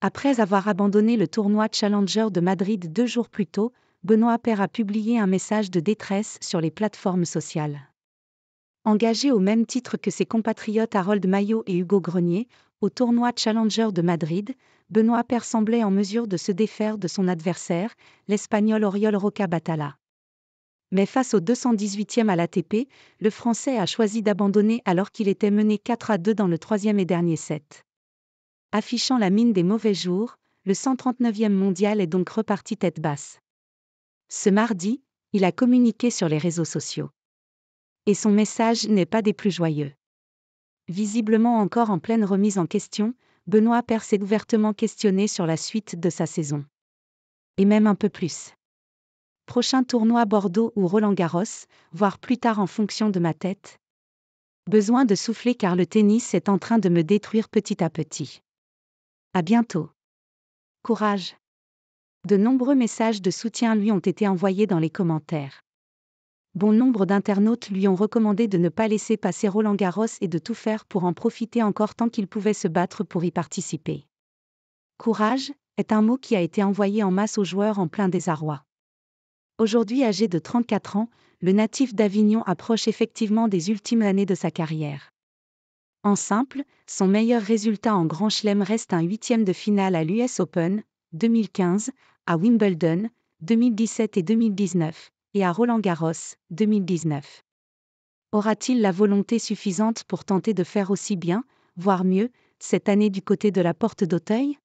Après avoir abandonné le tournoi Challenger de Madrid deux jours plus tôt, Benoît Paire a publié un message de détresse sur les plateformes sociales. Engagé au même titre que ses compatriotes Harold Maillot et Hugo Grenier, au tournoi Challenger de Madrid, Benoît Appert semblait en mesure de se défaire de son adversaire, l'Espagnol Oriol Roca Batala. Mais face au 218e à l'ATP, le Français a choisi d'abandonner alors qu'il était mené 4 à 2 dans le troisième et dernier set affichant la mine des mauvais jours, le 139e mondial est donc reparti tête basse. Ce mardi, il a communiqué sur les réseaux sociaux. Et son message n'est pas des plus joyeux. Visiblement encore en pleine remise en question, Benoît perd s'est ouvertement questionné sur la suite de sa saison. Et même un peu plus. Prochain tournoi Bordeaux ou Roland Garros, voire plus tard en fonction de ma tête. Besoin de souffler car le tennis est en train de me détruire petit à petit. À bientôt. Courage. De nombreux messages de soutien lui ont été envoyés dans les commentaires. Bon nombre d'internautes lui ont recommandé de ne pas laisser passer Roland Garros et de tout faire pour en profiter encore tant qu'il pouvait se battre pour y participer. Courage est un mot qui a été envoyé en masse aux joueurs en plein désarroi. Aujourd'hui âgé de 34 ans, le natif d'Avignon approche effectivement des ultimes années de sa carrière. En simple, son meilleur résultat en Grand Chelem reste un huitième de finale à l'US Open 2015, à Wimbledon 2017 et 2019, et à Roland Garros 2019. Aura-t-il la volonté suffisante pour tenter de faire aussi bien, voire mieux, cette année du côté de la porte d'Auteuil